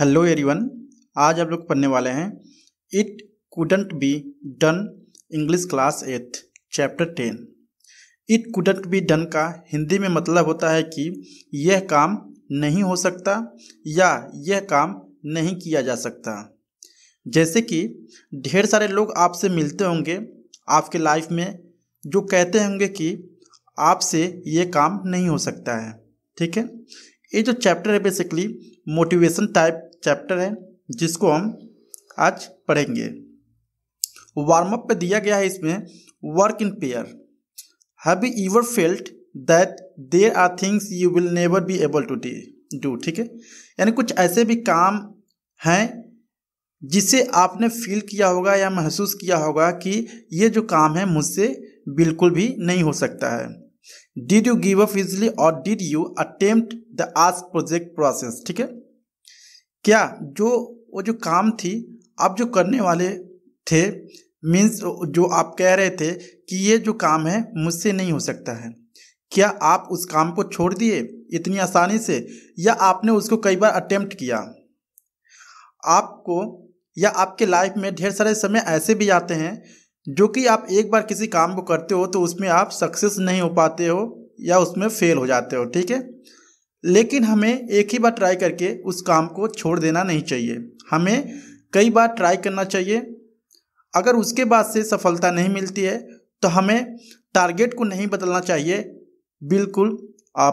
hello everyone आज आप लोग पढ़ने वाले हैं it couldn't be done English class eight chapter ten it couldn't be done का हिंदी में मतलब होता है कि यह काम नहीं हो सकता या यह काम नहीं किया जा सकता जैसे कि ढेर सारे लोग आपसे मिलते होंगे आपके लाइफ में जो कहते होंगे कि आपसे ये काम नहीं हो सकता है ठीक है ये जो चैप्टर है बेसिकली मोटिवेशन टाइप चैप्टर है जिसको हम आज पढ़ेंगे वार्म अप पे दिया गया है इसमें work in pair have you ever felt that there are things you will never be able to d do ठीक है यानी कुछ ऐसे भी काम हैं जिसे आपने फील किया होगा या महसूस किया होगा कि ये जो काम है मुझसे बिल्कुल भी नहीं हो सकता है did you give up easily और did you attempt the ask project process ठीक है क्या जो वो जो काम थी आप जो करने वाले थे मीन्स जो आप कह रहे थे कि ये जो काम है मुझसे नहीं हो सकता है क्या आप उस काम को छोड़ दिए इतनी आसानी से या आपने उसको कई बार अटेम्प्ट किया आपको या आपके लाइफ में ढेर सारे समय ऐसे भी आते हैं जो कि आप एक बार किसी काम को करते हो तो उसमें आप सक्सेस नहीं हो पाते हो या उसमें फेल हो जाते हो ठीक है लेकिन हमें एक ही बार ट्राई करके उस काम को छोड़ देना नहीं चाहिए हमें कई बार ट्राई करना चाहिए अगर उसके बाद से सफलता नहीं मिलती है तो हमें टारगेट को नहीं बदलना चाहिए बिल्कुल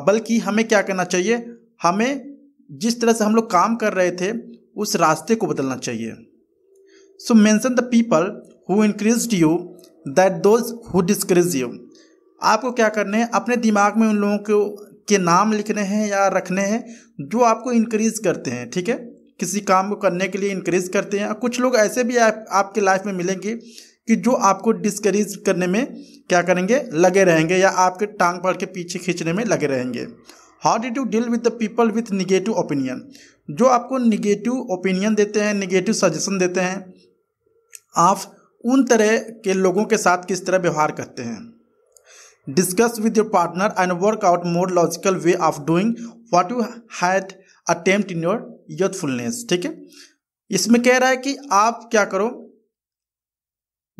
बल्कि हमें क्या करना चाहिए हमें जिस तरह से हम लोग काम कर रहे थे उस रास्ते को बदलना चाहिए so mention the people who increase you that those who discourage you आपको क्या करने है अपने दिमाग में उन लोगों को के नाम लिखने हैं या रखने हैं जो आपको इंक्रीज करते हैं ठीक है किसी काम को करने के लिए इंक्रीज़ करते हैं कुछ लोग ऐसे भी आप, आपके लाइफ में मिलेंगे कि जो आपको डिस्करेज करने में क्या करेंगे लगे रहेंगे या आपके टांग पड़ के पीछे खींचने में लगे रहेंगे how did you deal with the people with negative opinion जो आपको निगेटिव ओपिनियन देते हैं निगेटिव सजेशन देते हैं आप उन तरह के लोगों के साथ किस तरह व्यवहार करते हैं Discuss with your partner and work out more logical way of doing what you had attempt in your youthfulness ठीक है इसमें कह रहा है कि आप क्या करो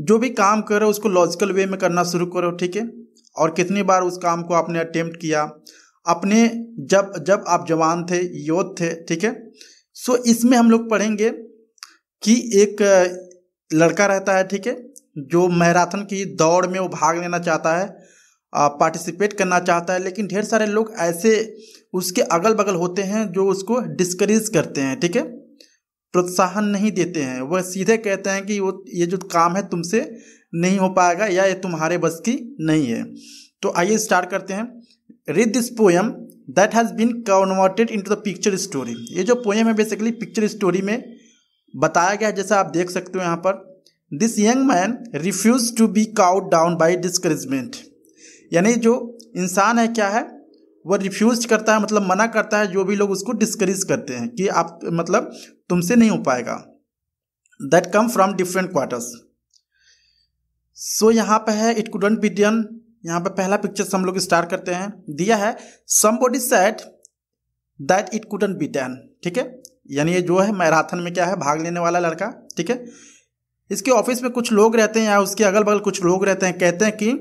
जो भी काम करो उसको लॉजिकल वे में करना शुरू करो ठीक है और कितनी बार उस काम को आपने अटेम्प्ट किया अपने जब जब आप जवान थे योद्ध थे ठीक है सो इसमें हम लोग पढ़ेंगे कि एक लड़का रहता है ठीक है जो मैराथन की दौड़ में वो भाग लेना चाहता है पार्टिसिपेट करना चाहता है लेकिन ढेर सारे लोग ऐसे उसके अगल बगल होते हैं जो उसको डिस्करेज करते हैं ठीक है प्रोत्साहन नहीं देते हैं वह सीधे कहते हैं कि वो ये जो काम है तुमसे नहीं हो पाएगा या ये तुम्हारे बस की नहीं है तो आइए स्टार्ट करते हैं read this poem that has been converted into the picture story ये जो पोएम है बेसिकली पिक्चर स्टोरी में बताया गया जैसा आप देख सकते हो यहाँ पर this young man refuse to be caught down by discouragement यानी जो इंसान है क्या है वह रिफ्यूज करता है मतलब मना करता है जो भी लोग उसको डिस्करेज करते हैं कि आप मतलब तुमसे नहीं हो पाएगा that come from different quarters so यहाँ पर है इट कुडंट बी डन यहाँ पे पहला पिक्चर हम लोग स्टार्ट करते हैं दिया है somebody said that it couldn't be done ठीक है यानी ये जो है मैराथन में क्या है भाग लेने वाला लड़का ठीक है इसके ऑफिस में कुछ लोग रहते हैं या उसके अगल बगल कुछ लोग रहते हैं कहते हैं कि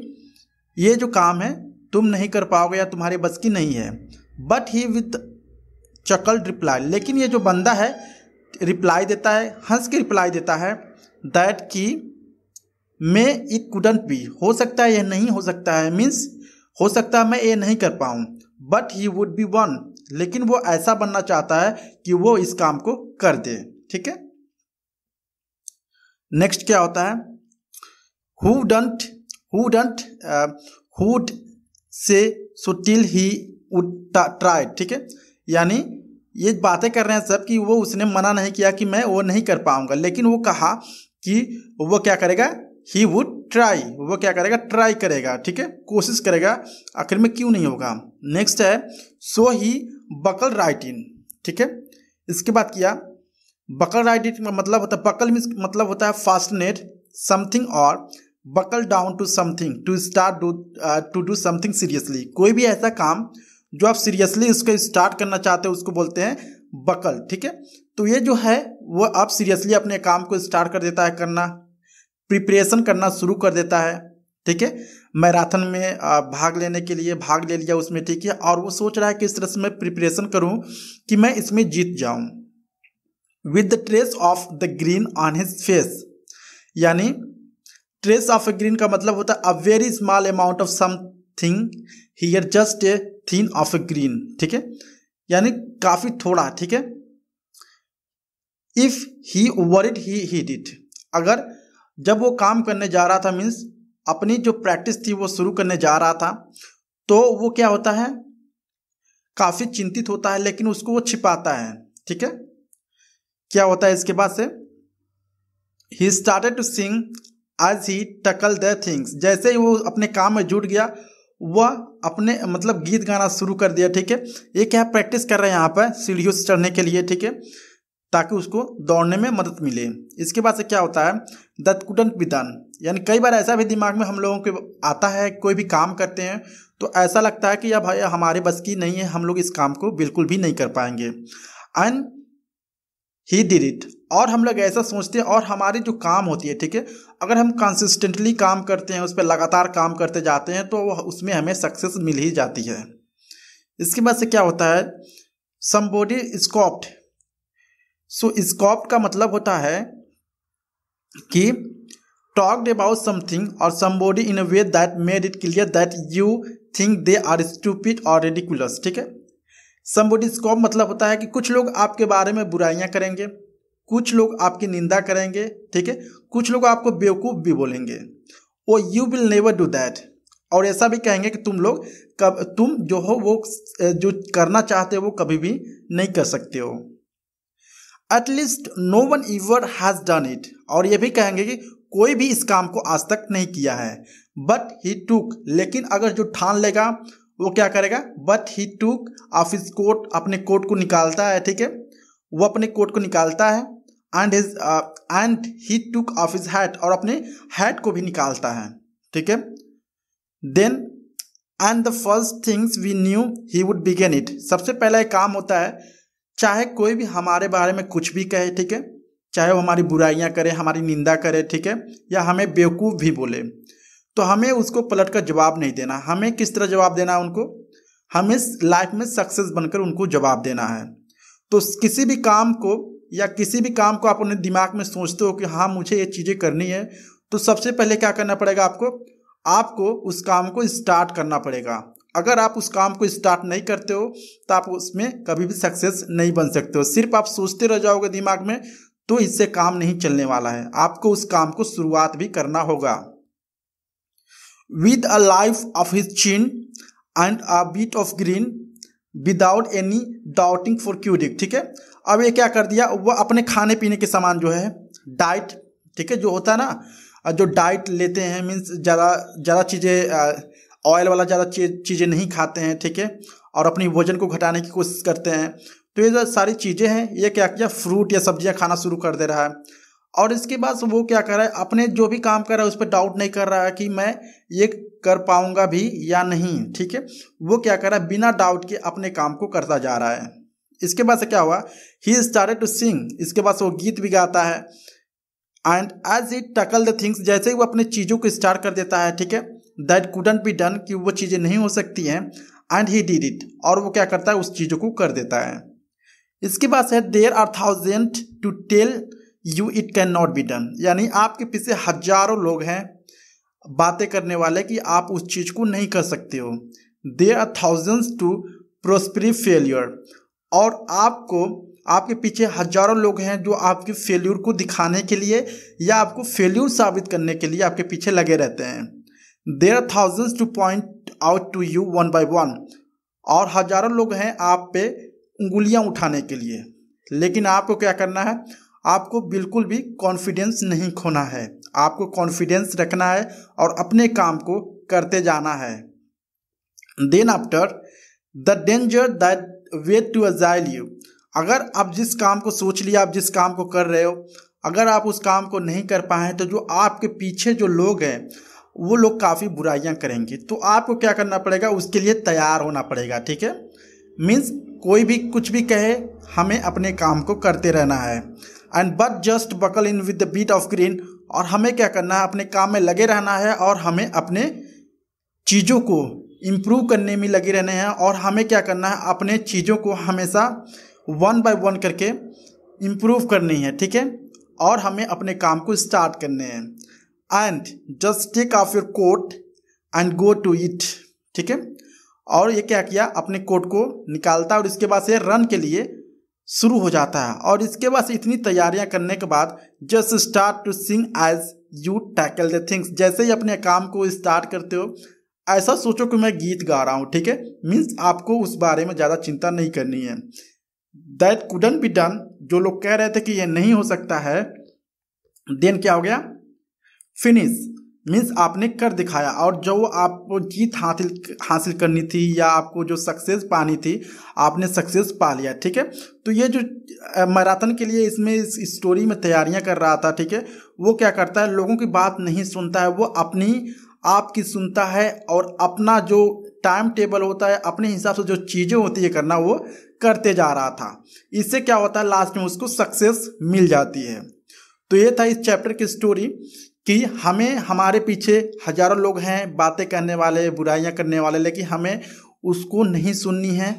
ये जो काम है तुम नहीं कर पाओगे या तुम्हारे बस की नहीं है but he with chuckle reply लेकिन ये जो बंदा है रिप्लाई देता है हंस के रिप्लाई देता है दैट कि मैं इट कुडंट बी हो सकता है यह नहीं हो सकता है मीन्स हो सकता है मैं ये नहीं कर पाऊँ but he would be one लेकिन वो ऐसा बनना चाहता है कि वो इस काम को कर दे ठीक है नेक्स्ट क्या होता है who don't who uh, would से सो टिल ही ट्राई ठीक है यानी ये बातें कर रहे हैं सब कि वो उसने मना नहीं किया कि मैं वो नहीं कर पाऊंगा लेकिन वो कहा कि वो क्या करेगा ही वुड ट्राई वो क्या करेगा ट्राई करेगा ठीक है कोशिश करेगा आखिर में क्यों नहीं होगा नेक्स्ट है सो ही बकल राइट इन ठीक है इसके बाद किया बकल राइट इन मतलब होता है बकल मतलब होता है फास्टनेट समथिंग और buckle down to something to start do to do something seriously कोई भी ऐसा काम जो आप सीरियसली उसको स्टार्ट करना चाहते हो उसको बोलते हैं बकल ठीक है तो ये जो है वो आप सीरियसली अपने काम को स्टार्ट कर देता है करना प्रिपरेशन करना शुरू कर देता है ठीक है मैराथन में भाग लेने के लिए भाग ले लिया उसमें ठीक है और वो सोच रहा है कि इस तरह से मैं प्रिपरेशन करूं कि मैं इसमें जीत जाऊं with the trace of the grin on his face यानी ट्रेस ऑफ ए ग्रीन का मतलब होता है a very small amount of something here just a thin of a grin ठीक है यानी काफी थोड़ा ठीक है if he over it he he did अगर जब वो काम करने जा रहा था मीन्स अपनी जो प्रैक्टिस थी वो शुरू करने जा रहा था तो वो क्या होता है काफ़ी चिंतित होता है लेकिन उसको वो छिपाता है ठीक है क्या होता है इसके बाद से ही स्टार्टेड टू सिंग आज ही टकल द थिंग्स जैसे ही वो अपने काम में जुट गया वह अपने मतलब गीत गाना शुरू कर दिया ठीक है ये क्या प्रैक्टिस कर रहे हैं यहाँ पर सीढ़ियों से चढ़ने के लिए ठीक है ताकि उसको दौड़ने में मदद मिले इसके बाद से क्या होता है दत कुटन पिदन यानी कई बार ऐसा भी दिमाग में हम लोगों के आता है कोई भी काम करते हैं तो ऐसा लगता है कि यह भाई हमारे बस की नहीं है हम लोग इस काम को बिल्कुल भी नहीं कर पाएंगे एंड ही डिड इट और हम लोग ऐसा सोचते हैं और हमारी जो काम होती है ठीक है अगर हम कंसिस्टेंटली काम करते हैं उस पर लगातार काम करते जाते हैं तो उसमें हमें सक्सेस मिल ही जाती है इसके बाद से क्या होता है समबोडी स्कॉप्ट सो स्कॉप्ट का मतलब होता है कि टॉक्ड अबाउट समथिंग और somebody in a way that made it clear that you think they are stupid और रेडिकुलस ठीक है समबोडी स्कॉप मतलब होता है कि कुछ लोग आपके बारे में बुराइयाँ करेंगे कुछ लोग आपकी निंदा करेंगे ठीक है कुछ लोग आपको बेवकूफ़ भी बोलेंगे वो you will never do that और ऐसा भी कहेंगे कि तुम लोग कब तुम जो हो वो जो करना चाहते हो वो कभी भी नहीं कर सकते हो at least no one ever has done it और ये भी कहेंगे कि कोई भी इस काम को आज तक नहीं किया है बट ही टूक लेकिन अगर जो ठान लेगा वो क्या करेगा बट ही टूक ऑफिस कोट अपने कोट को निकालता है ठीक है वो अपने कोट को निकालता है and his and he took off his hat और अपने हैट को भी निकालता है ठीक है then and the first things we knew he would begin it सबसे पहला एक काम होता है चाहे कोई भी हमारे बारे में कुछ भी कहे ठीक है चाहे वो हमारी बुराइयां करे हमारी निंदा करे ठीक है या हमें बेवकूफ़ भी बोले तो हमें उसको पलट कर जवाब नहीं देना हमें किस तरह जवाब देना है उनको हमें लाइफ में सक्सेस बनकर उनको जवाब देना है तो किसी भी काम को या किसी भी काम को आप अपने दिमाग में सोचते हो कि हाँ मुझे ये चीज़ें करनी है तो सबसे पहले क्या करना पड़ेगा आपको आपको उस काम को स्टार्ट करना पड़ेगा अगर आप उस काम को स्टार्ट नहीं करते हो तो आप उसमें कभी भी सक्सेस नहीं बन सकते हो सिर्फ आप सोचते रह जाओगे दिमाग में तो इससे काम नहीं चलने वाला है आपको उस काम को शुरुआत भी करना होगा with a life of his chin and a bit of grin without any doubting for क्यूरिक ठीक है अब ये क्या कर दिया वह अपने खाने पीने के सामान जो है डाइट ठीक है जो होता है ना जो डाइट लेते हैं मीन्स ज़्यादा ज़्यादा चीज़ें ऑयल वाला ज़्यादा चीज़ें नहीं खाते हैं ठीक है और अपनी वजन को घटाने की कोशिश करते हैं तो ये सारी चीज़ें हैं ये क्या किया फ्रूट या सब्जियां खाना शुरू कर दे रहा है और इसके बाद वो क्या कर रहा है अपने जो भी काम कर रहा है उस पर डाउट नहीं कर रहा है कि मैं ये कर पाऊंगा भी या नहीं ठीक है वो क्या कर रहा है बिना डाउट के अपने काम को करता जा रहा है इसके बाद से क्या हुआ ही स्टार्टेड टू सिंग इसके बाद वो गीत भी गाता है and as it tackle the things जैसे ही वो अपने चीज़ों को स्टार्ट कर देता है ठीक है दैट कूडन बी डन कि वो चीज़ें नहीं हो सकती हैं एंड ही डिड इट और वो क्या करता है उस चीज़ों को कर देता है इसके बाद है there are thousand to tell you it can not be done यानी आपके पीछे हजारों लोग हैं बातें करने वाले कि आप उस चीज़ को नहीं कर सकते हो they are thousands to prophesy failure और आपको आपके पीछे हजारों लोग हैं जो आपके फेल्यूर को दिखाने के लिए या आपको फेल्यूर साबित करने के लिए आपके पीछे लगे रहते हैं there are thousands to point out to you one by one और हजारों लोग हैं आप पे उंगुलियां उठाने के लिए लेकिन आपको क्या करना है आपको बिल्कुल भी कॉन्फिडेंस नहीं खोना है आपको कॉन्फिडेंस रखना है और अपने काम को करते जाना है then after the danger that way to assail you अगर आप जिस काम को सोच लिया आप जिस काम को कर रहे हो अगर आप उस काम को नहीं कर पाए तो जो आपके पीछे जो लोग हैं वो लोग काफ़ी बुराइयां करेंगे तो आपको क्या करना पड़ेगा उसके लिए तैयार होना पड़ेगा ठीक है मीन्स कोई भी कुछ भी कहे हमें अपने काम को करते रहना है and but just buckle in with the bit of grin और हमें क्या करना है अपने काम में लगे रहना है और हमें अपने चीज़ों को इम्प्रूव करने में लगे रहने हैं और हमें क्या करना है अपने चीज़ों को हमेशा वन बाय वन करके इम्प्रूव करनी है ठीक है और हमें अपने काम को स्टार्ट करने हैं and just take off your coat and go to it ठीक है और ये क्या किया अपने कोट को निकालता है और इसके बाद से रन के लिए शुरू हो जाता है और इसके बाद इतनी तैयारियां करने के बाद just start to sing as you tackle the things जैसे ही अपने काम को स्टार्ट करते हो ऐसा सोचो कि मैं गीत गा रहा हूँ ठीक है मीन्स आपको उस बारे में ज़्यादा चिंता नहीं करनी है दैट कुडन बी डन जो लोग कह रहे थे कि यह नहीं हो सकता है देन क्या हो गया फिनिश मीन्स आपने कर दिखाया और जो आपको जीत हासिल हासिल करनी थी या आपको जो सक्सेस पानी थी आपने सक्सेस पा लिया ठीक है तो ये जो मैराथन के लिए इसमें इस स्टोरी में तैयारियां कर रहा था ठीक है वो क्या करता है लोगों की बात नहीं सुनता है वो अपनी आपकी सुनता है और अपना जो टाइम टेबल होता है अपने हिसाब से जो चीज़ें होती है करना वो करते जा रहा था इससे क्या होता है लास्ट में उसको सक्सेस मिल जाती है तो ये था इस चैप्टर की स्टोरी कि हमें हमारे पीछे हजारों लोग हैं बातें करने वाले बुराइयां करने वाले लेकिन हमें उसको नहीं सुननी है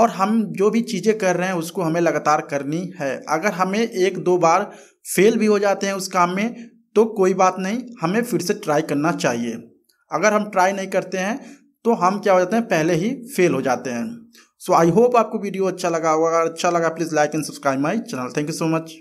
और हम जो भी चीज़ें कर रहे हैं उसको हमें लगातार करनी है अगर हमें एक दो बार फेल भी हो जाते हैं उस काम में तो कोई बात नहीं हमें फिर से ट्राई करना चाहिए अगर हम ट्राई नहीं करते हैं तो हम क्या हो जाते हैं पहले ही फेल हो जाते हैं सो आई होप आपको वीडियो अच्छा लगा होगा अगर अच्छा लगा please like and subscribe my channel thank you so much